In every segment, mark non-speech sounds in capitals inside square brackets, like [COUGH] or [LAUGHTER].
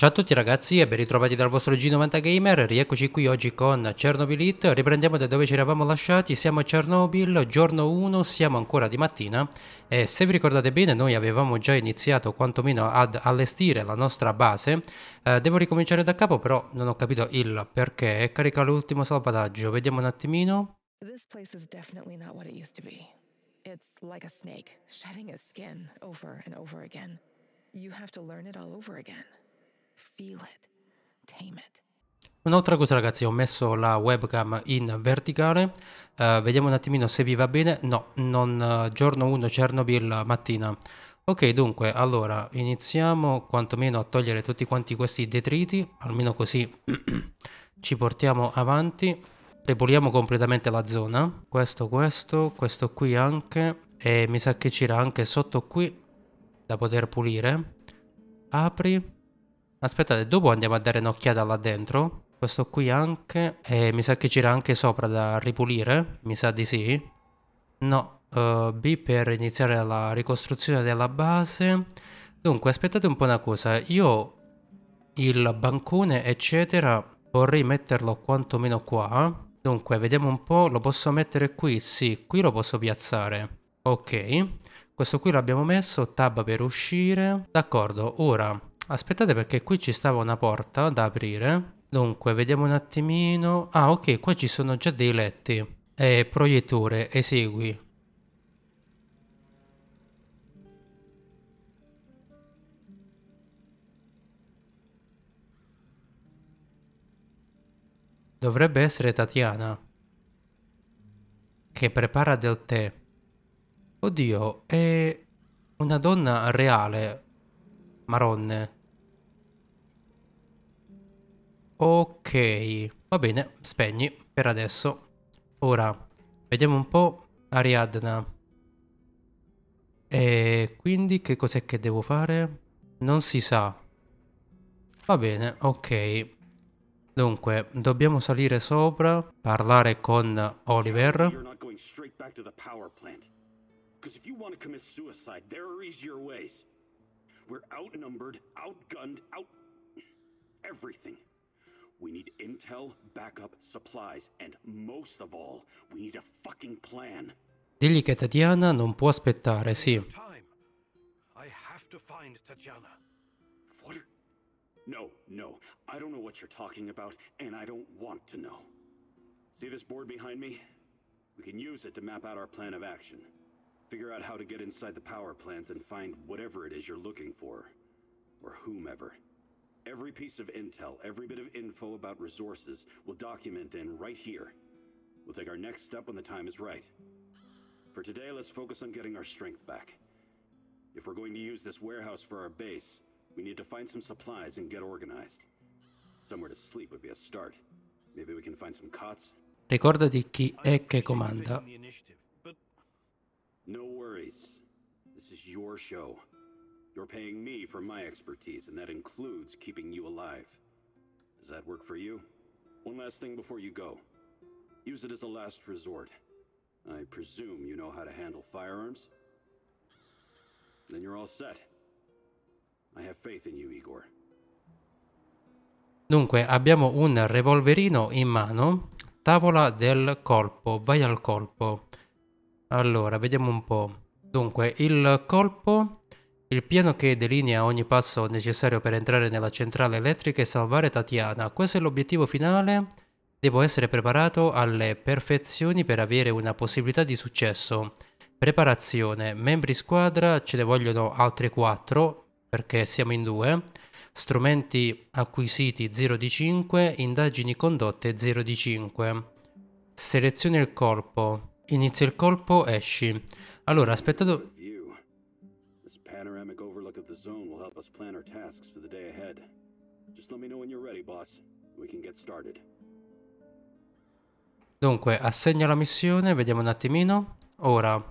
Ciao a tutti ragazzi e ben ritrovati dal vostro G90 Gamer, rieccoci qui oggi con Chernobyl Hit, riprendiamo da dove ci eravamo lasciati, siamo a Chernobyl, giorno 1, siamo ancora di mattina e se vi ricordate bene noi avevamo già iniziato quantomeno ad allestire la nostra base, eh, devo ricominciare da capo però non ho capito il perché, carica l'ultimo salvataggio, vediamo un attimino. This place is definitely not what it used to be. It's like a snake, shedding its skin over and over again. You have to learn it all over again. Un'altra cosa ragazzi, ho messo la webcam in verticale, uh, vediamo un attimino se vi va bene, no, non uh, giorno 1 Chernobyl mattina. Ok, dunque, allora, iniziamo quantomeno a togliere tutti quanti questi detriti, almeno così [CLEARS THROAT] ci portiamo avanti. Repoliamo completamente la zona, questo, questo, questo qui anche, e mi sa che c'era anche sotto qui da poter pulire. Apri, Aspettate, dopo andiamo a dare un'occhiata là dentro. Questo qui anche. Eh, mi sa che c'era anche sopra da ripulire. Mi sa di sì. No, uh, B per iniziare la ricostruzione della base. Dunque, aspettate un po' una cosa. Io il bancone, eccetera, vorrei metterlo quantomeno qua. Dunque, vediamo un po'. Lo posso mettere qui? Sì, qui lo posso piazzare. Ok. Questo qui l'abbiamo messo. Tab per uscire. D'accordo, ora... Aspettate perché qui ci stava una porta da aprire. Dunque, vediamo un attimino. Ah, ok, qua ci sono già dei letti. Eh, proiettore, esegui. Dovrebbe essere Tatiana. Che prepara del tè. Oddio, è una donna reale. Maronne. Ok, va bene, spegni per adesso. Ora, vediamo un po' Ariadna. E quindi che cos'è che devo fare? Non si sa. Va bene, ok. Dunque, dobbiamo salire sopra, parlare con Oliver. Because if you want to commit suicide, there are easier ways. We're outnumbered, outgunned, out... everything. We need intel, backup, supplies, and most of all, we need a fucking plan. Digli che Tatiana non può aspettare, sì. I have to find Tatiana. What No, no. I don't know what you're talking about, and I don't want to know. See this board behind me? We can use it to map out our plan of action. Figure out how to get inside the power plant and find whatever it is you're looking for. Or whomever. Every piece of intel, every bit of info about resources, we'll document in right here. We'll take our next step when the time is right. For today, let's focus on getting our strength back. If we're going to use this warehouse for our base, we need to find some supplies and get organized. Somewhere to sleep would be a start. Maybe we can find some cots. Ricordati chi è che comanda. No worries. This is your show. You're paying me for my expertise, and that includes keeping you alive. Does that work for you? One last thing before you go. Use it as a last resort. I presume you know how to handle firearms? Then you're all set. I have faith in you, Igor. Dunque, abbiamo un revolverino in mano. Tavola del colpo, vai al colpo. Allora, vediamo un po'. Dunque, il colpo il piano che delinea ogni passo necessario per entrare nella centrale elettrica e salvare Tatiana. Questo è l'obiettivo finale. Devo essere preparato alle perfezioni per avere una possibilità di successo. Preparazione. Membri squadra, ce ne vogliono altri 4 perché siamo in 2. Strumenti acquisiti 0 di 5, indagini condotte 0 di 5. Seleziona il colpo. Inizia il colpo, esci. Allora, aspettando zone will help us plan our tasks for the day ahead. Just let me know when you're ready, boss. We can get started. Dunque, assegna la missione, vediamo un attimino. Ora,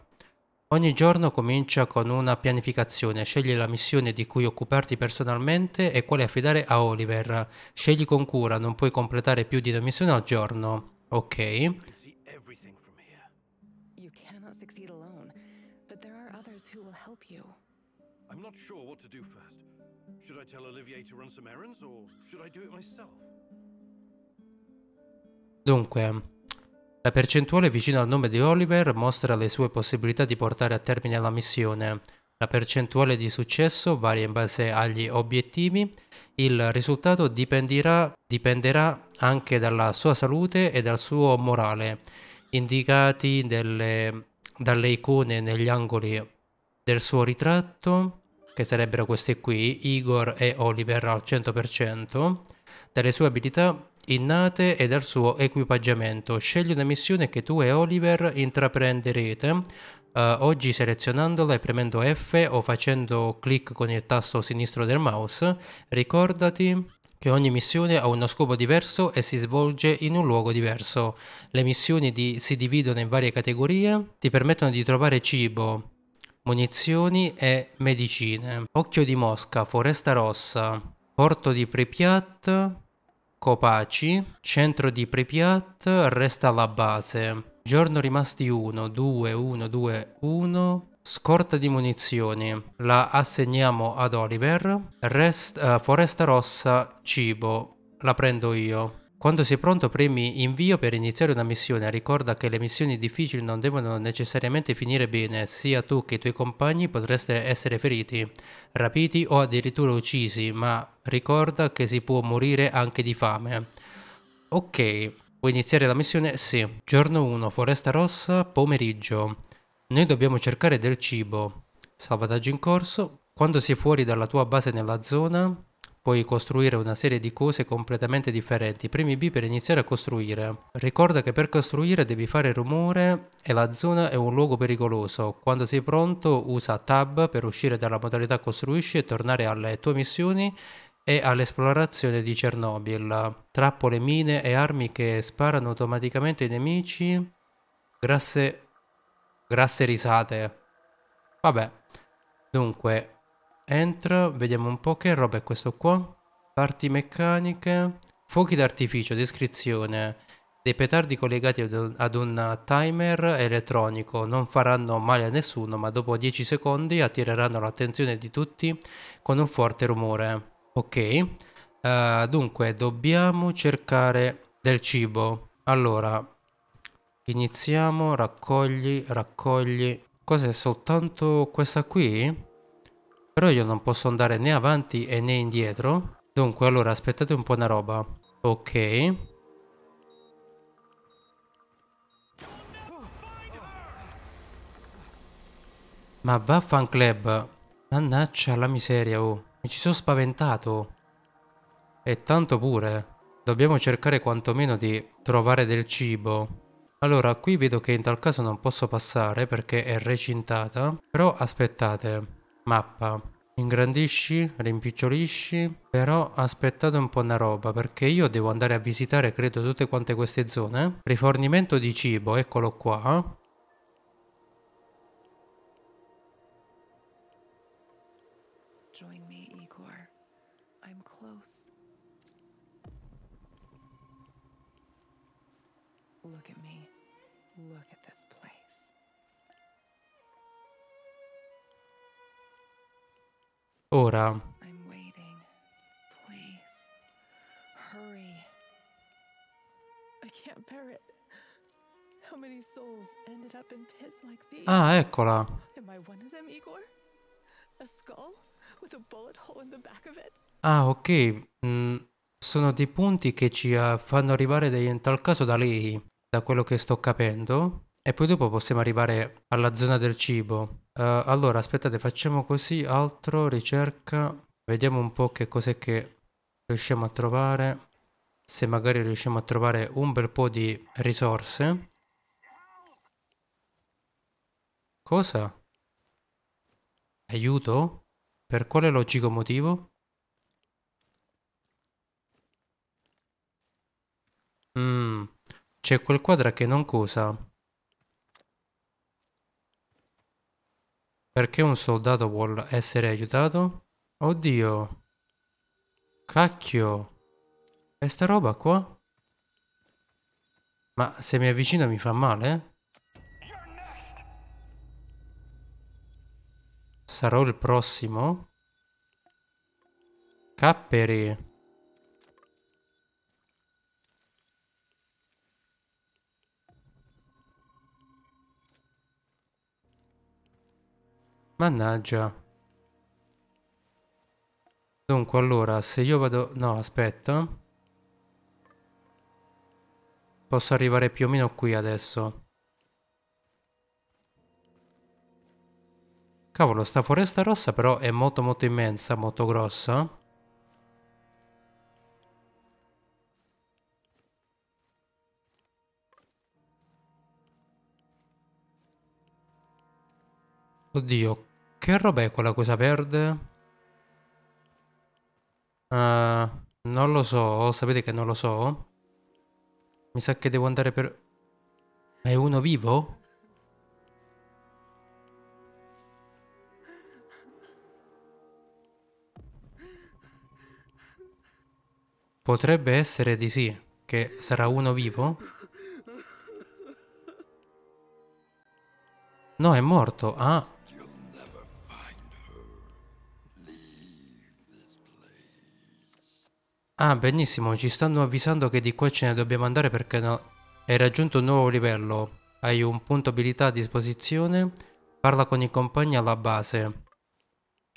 ogni giorno comincia con una pianificazione, scegli la missione di cui occuparti personalmente e quale affidare a Oliver. Scegli con cura, non puoi completare più di una missione al giorno. Ok. Non cannot succeed alone, but ma ci sono altri che ti you. I'm not sure what to do first. Should I tell Olivier to run some errands or should I do it myself? Dunque, la percentuale vicina al nome di Oliver mostra le sue possibilità di portare a termine la missione. La percentuale di successo varia in base agli obiettivi. Il risultato dipenderà anche dalla sua salute e dal suo morale, indicati delle, dalle icone negli angoli del suo ritratto che sarebbero queste qui, Igor e Oliver al 100%, dalle sue abilità innate e dal suo equipaggiamento. Scegli una missione che tu e Oliver intraprenderete, Uh, oggi selezionandola e premendo F o facendo clic con il tasto sinistro del mouse, ricordati che ogni missione ha uno scopo diverso e si svolge in un luogo diverso. Le missioni di, si dividono in varie categorie, ti permettono di trovare cibo, munizioni e medicine. Occhio di Mosca, Foresta Rossa, Porto di Pripyat, Copaci, Centro di Pripyat, resta la base. Giorno rimasti 1, 2, 1, 2, 1. Scorta di munizioni, la assegniamo ad Oliver. Rest, uh, Foresta Rossa, cibo, la prendo io. Quando sei pronto premi invio per iniziare una missione, ricorda che le missioni difficili non devono necessariamente finire bene, sia tu che i tuoi compagni potreste essere feriti, rapiti o addirittura uccisi, ma ricorda che si può morire anche di fame. Ok, puoi iniziare la missione? Sì. Giorno 1, Foresta Rossa, pomeriggio. Noi dobbiamo cercare del cibo. Salvataggio in corso. Quando sei fuori dalla tua base nella zona, puoi costruire una serie di cose completamente differenti. Premi B per iniziare a costruire. Ricorda che per costruire devi fare rumore e la zona è un luogo pericoloso. Quando sei pronto usa Tab per uscire dalla modalità costruisci e tornare alle tue missioni e all'esplorazione di Chernobyl. Trappole, mine e armi che sparano automaticamente ai nemici. Grasse... grasse risate. Vabbè. Dunque, entra, vediamo un po' che roba è questo qua. Parti meccaniche, fuochi d'artificio, descrizione. Dei petardi collegati ad un timer elettronico non faranno male a nessuno, ma dopo 10 secondi attireranno l'attenzione di tutti con un forte rumore. Ok, uh, dunque dobbiamo cercare del cibo. Allora, iniziamo, raccogli, raccogli. Cos'è soltanto questa qui? Però io non posso andare né avanti e né indietro. Dunque, allora, aspettate un po' una roba. Ok. Ma vaffanclub. Mannaccia la miseria, oh. Mi ci sono spaventato. E tanto pure. Dobbiamo cercare quantomeno di trovare del cibo. Allora, qui vedo che in tal caso non posso passare perché è recintata. Però aspettate. Mappa. Ingrandisci, rimpicciolisci, però aspettate un po' una roba perché io devo andare a visitare credo tutte quante queste zone. Rifornimento di cibo, eccolo qua. Ora, Ah, eccola. Ah, ok. Mm, sono dei punti che ci ah, fanno arrivare dei, in tal caso da lei, da quello che sto capendo. E poi dopo possiamo arrivare alla zona del cibo. Uh, allora, aspettate, facciamo così, altro, ricerca, vediamo un po' che cos'è che riusciamo a trovare, se magari riusciamo a trovare un bel po' di risorse. Cosa? Aiuto? Per quale logico motivo? Mm, c'è quel quadra che non cosa? Perché un soldato vuole essere aiutato? Oddio. Cacchio. E sta roba qua? Ma se mi avvicina mi fa male? Sarò il prossimo? Capperi. Mannaggia. Dunque, allora, se io vado... No, aspetta. Posso arrivare più o meno qui adesso. Cavolo, sta foresta rossa però è molto molto immensa, molto grossa. Oddio, che roba è quella cosa verde? Uh, non lo so, oh, sapete che non lo so. Mi sa che devo andare per... È uno vivo? Potrebbe essere di sì, che sarà uno vivo. No, è morto. Ah. Ah, benissimo, ci stanno avvisando che di qua ce ne dobbiamo andare perché no. Hai raggiunto un nuovo livello. Hai un punto abilità a disposizione. Parla con i compagni alla base.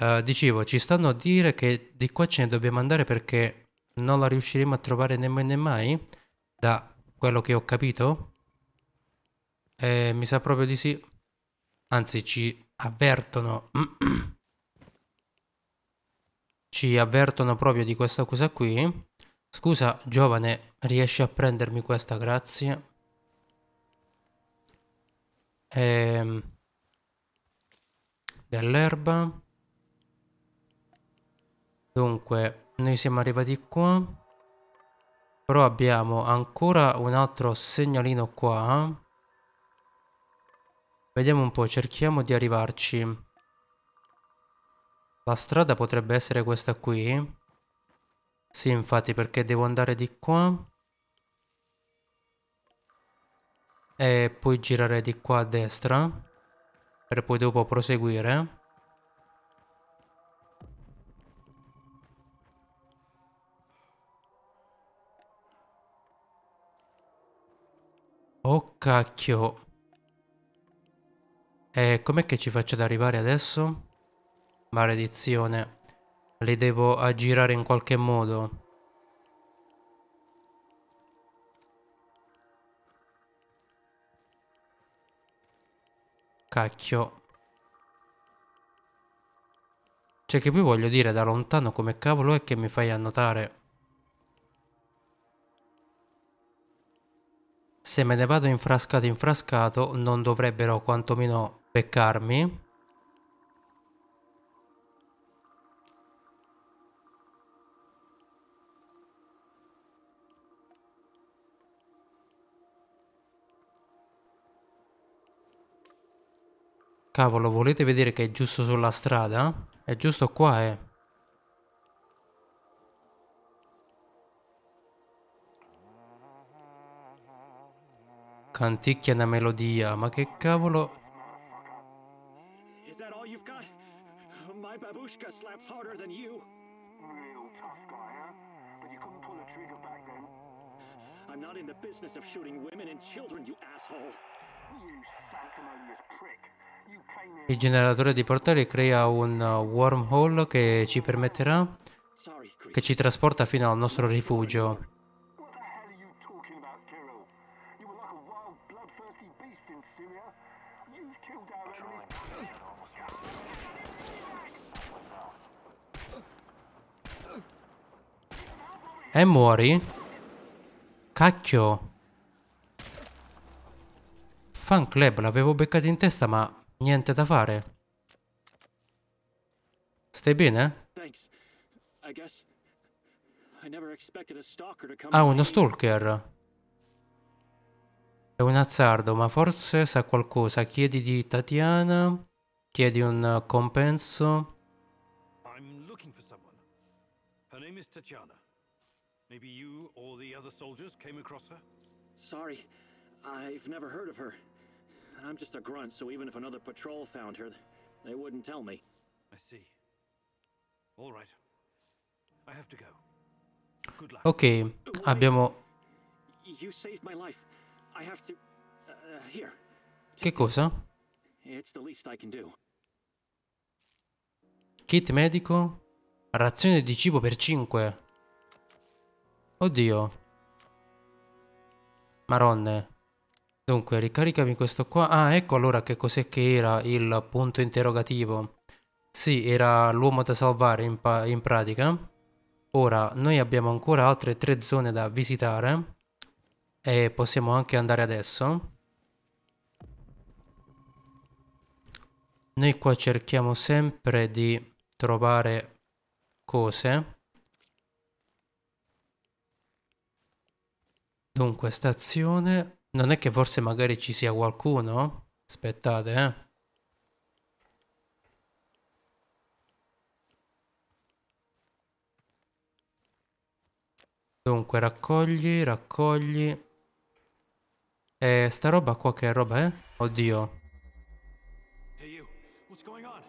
Uh, dicevo, ci stanno a dire che di qua ce ne dobbiamo andare perché non la riusciremo a trovare nemmeno mai, da quello che ho capito. Eh, mi sa proprio di sì. Anzi, ci avvertono [CLEARS THROAT] ci avvertono proprio di questa cosa qui. Scusa, giovane, riesci a prendermi questa, grazie? Ehm, dell'erba. Dunque, noi siamo arrivati qua. Però abbiamo ancora un altro segnalino qua. Vediamo un po', cerchiamo di arrivarci. La strada potrebbe essere questa qui. Sì, infatti, perché devo andare di qua. E poi girare di qua a destra. Per poi dopo proseguire. Oh cacchio. E com'è che ci faccio ad arrivare adesso? Maledizione. Le devo aggirare in qualche modo. Cacchio. Cioè che poi voglio dire da lontano come cavolo è che mi fai annotare. Se me ne vado infrascato infrascato non dovrebbero quantomeno beccarmi. Cavolo, volete vedere che è giusto sulla strada? È giusto qua, eh. Canticchia una melodia, ma che cavolo... I'm not in the business of shooting women and children, you asshole! You sanctimonious prick! Il generatore di portali crea un uh, wormhole che ci permetterà che ci trasporta fino al nostro rifugio. E muori? Cacchio! Fan club, l'avevo beccato in testa ma Niente da fare. Stai bene? Ah, uno stalker. È un azzardo, ma forse sa qualcosa. Chiedi di Tatiana. Chiedi un compenso. Tatiana. Maybe you or the other soldiers came across her? Sorry, I've never heard of her and I'm just a grunt, so even if another patrol found her, they wouldn't tell me. I see. All right. I have to go. Good luck. Ok, abbiamo You saved my life. I have to uh, here. Che cosa? It's the least I can do. Kit medico. Razione di cibo per 5. Oddio. Maronne. Dunque, ricaricami questo qua. Ah, ecco allora che cos'è che era il punto interrogativo. Sì, era l'uomo da salvare in, in pratica. Ora, noi abbiamo ancora altre tre zone da visitare. E possiamo anche andare adesso. Noi qua cerchiamo sempre di trovare cose. Dunque, stazione non è che forse magari ci sia qualcuno? Aspettate, eh. Dunque, raccogli, raccogli. E sta roba qua che roba Eh? Oddio. Hey you, what's going on?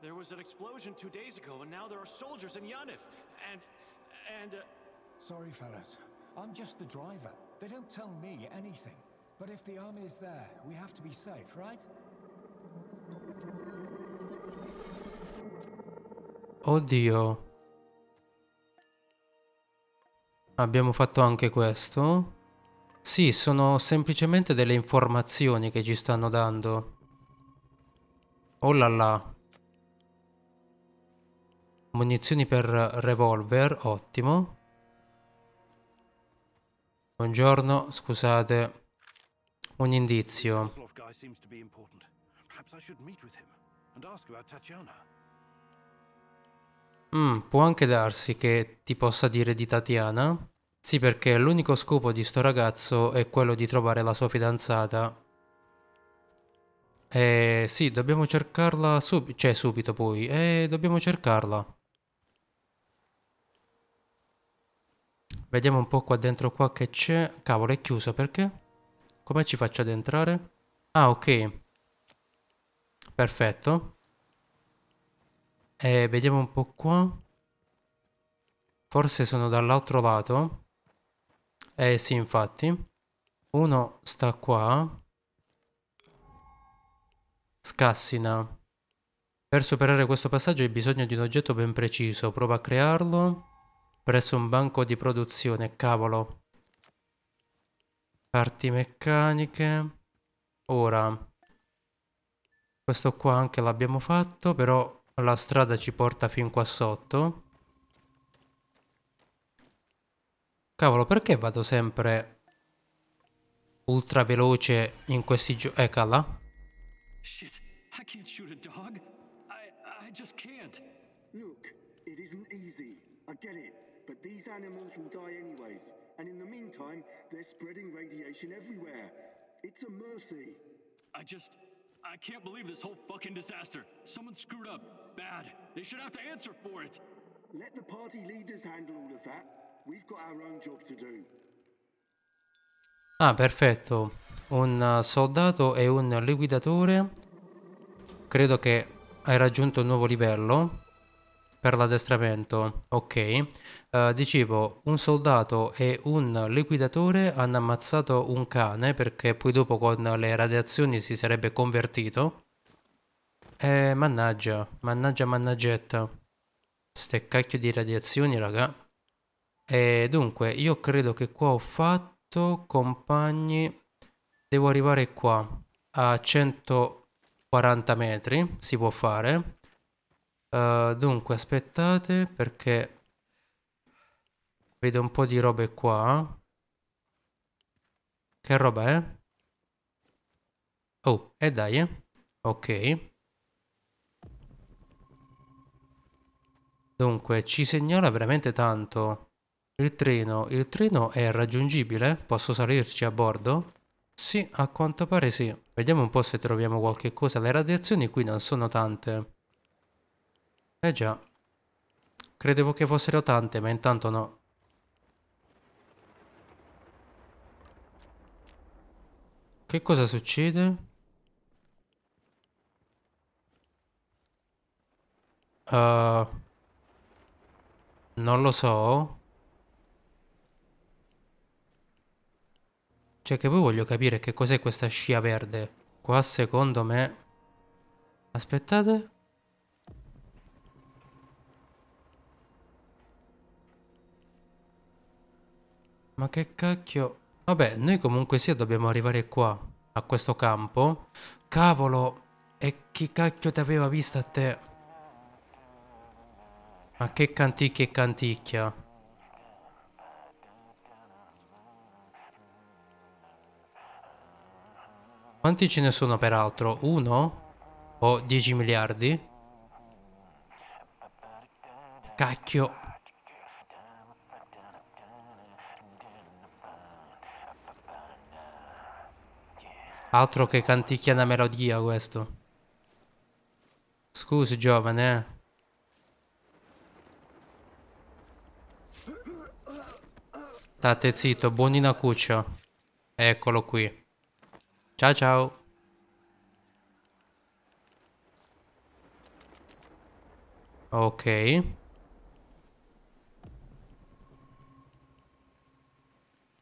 There was an explosion two days ago and now there are soldiers in Yanif. And and uh... sorry fellas, I'm just the driver. They don't tell me anything. But if the army is there, we have to be safe, right? Oddio. Abbiamo fatto anche questo. Sì, sono semplicemente delle informazioni che ci stanno dando. Oh là là. Munizioni per revolver, ottimo. Buongiorno, scusate. Un indizio. Mm, può anche darsi che ti possa dire di Tatiana? Sì, perché l'unico scopo di sto ragazzo è quello di trovare la sua fidanzata. Eh sì, dobbiamo cercarla subito, cioè subito poi, eh dobbiamo cercarla. Vediamo un po' qua dentro qua che c'è. Cavolo, è chiuso perché? Come ci faccio ad entrare? Ah, ok. Perfetto. E vediamo un po' qua. Forse sono dall'altro lato. Eh sì, infatti. Uno sta qua. Scassina. Per superare questo passaggio hai bisogno di un oggetto ben preciso. Prova a crearlo. Presso un banco di produzione, cavolo. Parti meccaniche. Ora. Questo qua anche l'abbiamo fatto, però la strada ci porta fin qua sotto. Cavolo, perché vado sempre ultra veloce in questi giochi? Eccola. Eh, Shit, I can't shoot a dog. I, I just can't. Look, it isn't easy. I get it. But these animals will die anyways, and in the meantime, they're spreading radiation everywhere. It's a mercy. I just. I can't believe this whole fucking disaster. Someone screwed up. Bad. They should have to answer for it. Let the party leaders handle all of that. We've got our own job to do. Ah, perfetto. Un uh, soldato e un liquidatore. Credo che hai raggiunto un nuovo livello per l'addestramento. Ok, uh, dicevo, un soldato e un liquidatore hanno ammazzato un cane perché poi dopo con le radiazioni si sarebbe convertito. E eh, mannaggia, mannaggia, mannaggetta. Ste cacchio di radiazioni, raga. E dunque, io credo che qua ho fatto, compagni, devo arrivare qua a 140 metri, si può fare. Eh, dunque, aspettate perché vedo un po' di robe qua. Che roba è? Oh, e eh dai, eh. Ok. Dunque, ci segnala veramente tanto. Il treno. Il treno è raggiungibile? Posso salirci a bordo? Sì, a quanto pare sì. Vediamo un po' se troviamo qualche cosa. Le radiazioni qui non sono tante. Eh già. Credevo che fossero tante, ma intanto no. Che cosa succede? Uh, non lo so. Cioè che poi voglio capire che cos'è questa scia verde. Qua secondo me... Aspettate. Ma che cacchio... Vabbè, noi comunque sia dobbiamo arrivare qua, a questo campo. Cavolo, e chi cacchio ti aveva vista a te? Ma che canticchia e canticchia. Quanti ce ne sono peraltro? Uno? O 10 miliardi? Cacchio. Altro che canticchia da melodia questo. Scusi giovane, eh. State zitto, buonina cuccia. Eccolo qui. Ciao ciao. Ok.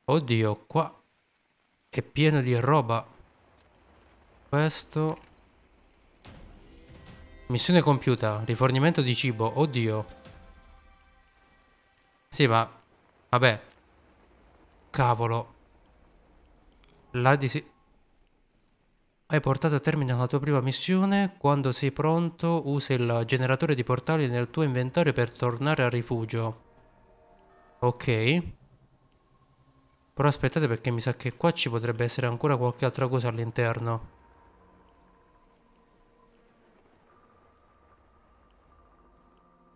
Oddio, qua è pieno di roba. Questo. Missione compiuta. Rifornimento di cibo. Oddio. Sì, ma... Vabbè. Cavolo. La disi... Hai portato a termine la tua prima missione. Quando sei pronto, usa il generatore di portali nel tuo inventario per tornare al rifugio. Ok. Però aspettate perché mi sa che qua ci potrebbe essere ancora qualche altra cosa all'interno.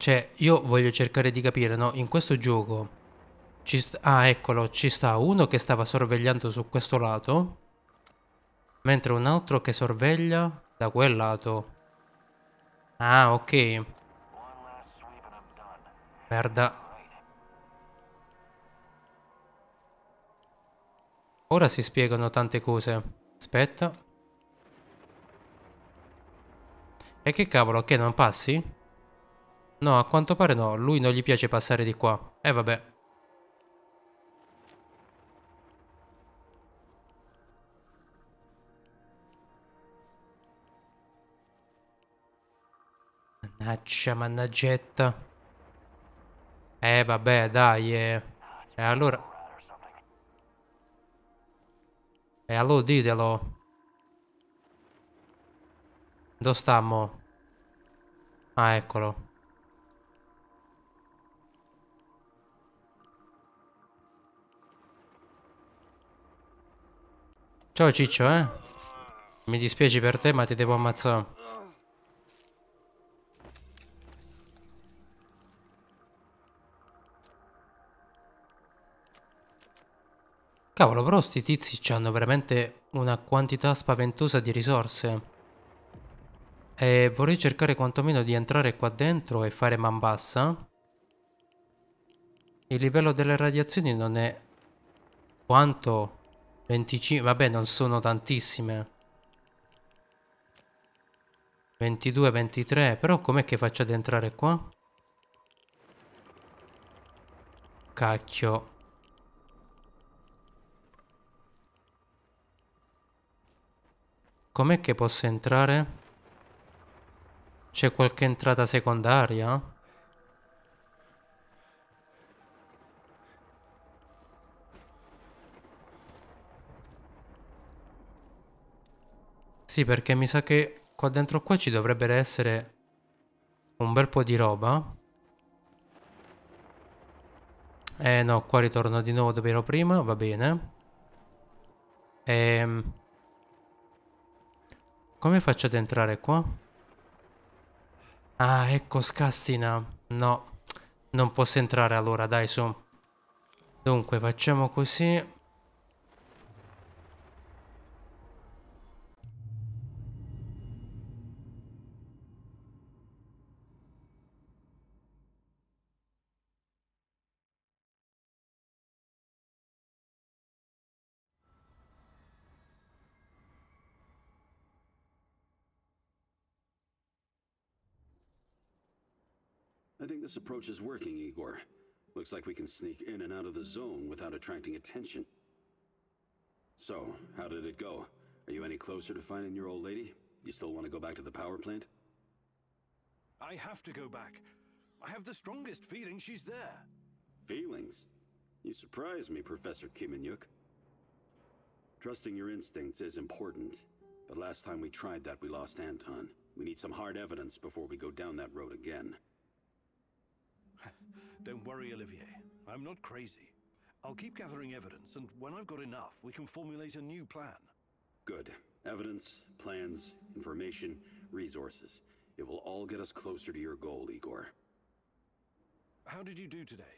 Cioè, io voglio cercare di capire, no? In questo gioco... Ci ah, eccolo, ci sta uno che stava sorvegliando su questo lato. Mentre un altro che sorveglia da quel lato. Ah, ok. Merda. Ora si spiegano tante cose. Aspetta. E che cavolo, che non passi? No, a quanto pare no, lui non gli piace passare di qua. E eh, vabbè. Mannaggia, mannaggetta. Eh vabbè, dai. Eh. E eh, allora... E eh, allora ditelo. Dove stiamo? Ah, eccolo. Ciao ciccio, eh. Mi dispiace per te, ma ti devo ammazzare. Cavolo, però sti tizi hanno veramente una quantità spaventosa di risorse. E vorrei cercare quantomeno di entrare qua dentro e fare man bassa. Il livello delle radiazioni non è quanto 25, vabbè non sono tantissime. 22, 23, però com'è che faccio ad entrare qua? Cacchio. Com'è che posso entrare? C'è qualche entrata secondaria? Sì, perché mi sa che qua dentro qua ci dovrebbe essere un bel po' di roba. Eh no, qua ritorno di nuovo dove ero prima, va bene. Ehm... Come faccio ad entrare qua? Ah, ecco, scassina. No, non posso entrare allora, dai, su. Dunque, facciamo così. I think this approach is working, Igor. Looks like we can sneak in and out of the zone without attracting attention. So, how did it go? Are you any closer to finding your old lady? You still want to go back to the power plant? I have to go back. I have the strongest feeling she's there. Feelings? You surprise me, Professor Kimenyuk. Trusting your instincts is important, but last time we tried that we lost Anton. We need some hard evidence before we go down that road again. Don't worry, Olivier. I'm not crazy. I'll keep gathering evidence, and when I've got enough, we can formulate a new plan. Good. Evidence, plans, information, resources. It will all get us closer to your goal, Igor. How did you do today?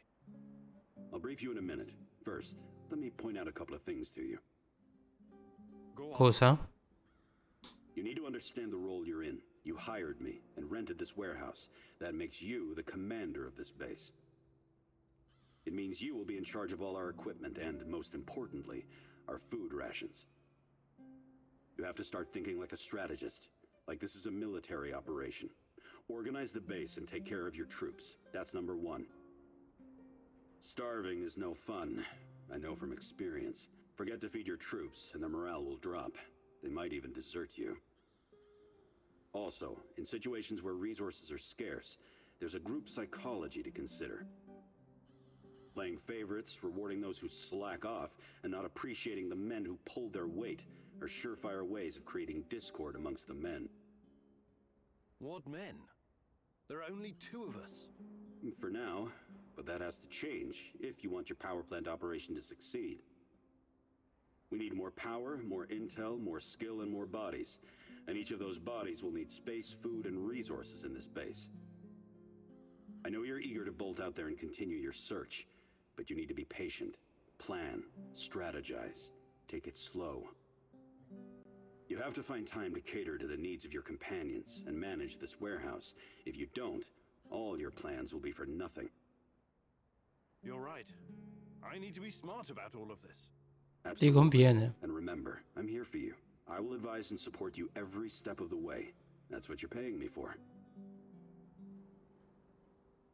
I'll brief you in a minute. First, let me point out a couple of things to you. Go on. Cosa? You need to understand the role you're in. You hired me and rented this warehouse. That makes you the commander of this base. It means you will be in charge of all our equipment and, most importantly, our food rations. You have to start thinking like a strategist, like this is a military operation. Organize the base and take care of your troops. That's number one. Starving is no fun. I know from experience. Forget to feed your troops, and their morale will drop. They might even desert you. Also, in situations where resources are scarce, there's a group psychology to consider playing favorites, rewarding those who slack off, and not appreciating the men who pull their weight are surefire ways of creating discord amongst the men. What men? There are only two of us. For now, but that has to change if you want your power plant operation to succeed. We need more power, more intel, more skill, and more bodies. And each of those bodies will need space, food, and resources in this base. I know you're eager to bolt out there and continue your search, but you need to be patient, plan, strategize, take it slow. You have to find time to cater to the needs of your companions and manage this warehouse. If you don't, all your plans will be for nothing. You're right. I need to be smart about all of this. Absolutely. Eh? And remember, I'm here for you. I will advise and support you every step of the way. That's what you're paying me for.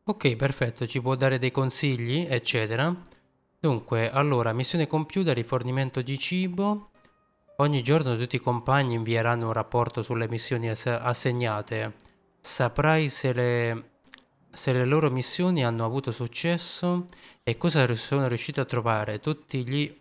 Ok, perfetto, ci può dare dei consigli, eccetera. Dunque, allora, missione compiuta, rifornimento di cibo. Ogni giorno tutti i compagni invieranno un rapporto sulle missioni ass assegnate. Saprai se le, se le loro missioni hanno avuto successo e cosa sono riuscito a trovare. Tutti gli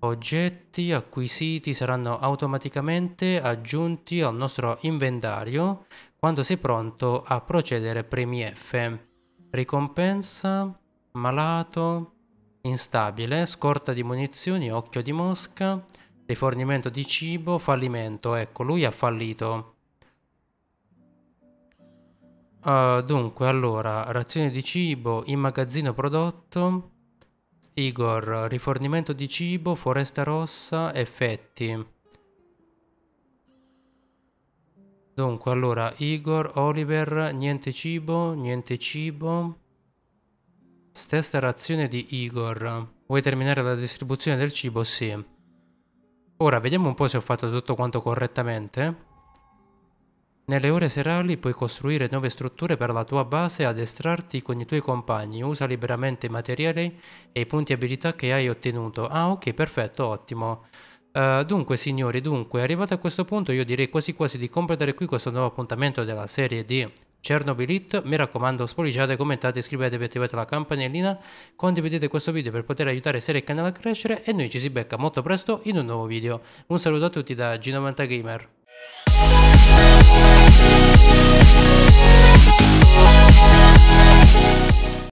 oggetti acquisiti saranno automaticamente aggiunti al nostro inventario quando sei pronto a procedere premi F. Ricompensa, malato, instabile, scorta di munizioni, occhio di mosca, rifornimento di cibo, fallimento. Ecco, lui ha fallito. Uh, dunque, allora, razione di cibo, immagazzino prodotto, Igor, rifornimento di cibo, foresta rossa, effetti. Dunque, allora, Igor, Oliver, niente cibo, niente cibo. Stessa razione di Igor. Vuoi terminare la distribuzione del cibo? Sì. Ora, vediamo un po' se ho fatto tutto quanto correttamente. Nelle ore serali puoi costruire nuove strutture per la tua base e addestrarti con i tuoi compagni. Usa liberamente i materiali e i punti abilità che hai ottenuto. Ah, ok, perfetto, ottimo. Uh, dunque signori, dunque, arrivato a questo punto io direi quasi quasi di completare qui questo nuovo appuntamento della serie di Chernobyl Chernobylite, mi raccomando spolliciate, commentate, iscrivetevi, attivate la campanellina, condividete questo video per poter aiutare serie e canale a crescere e noi ci si becca molto presto in un nuovo video. Un saluto a tutti da G90 Gamer.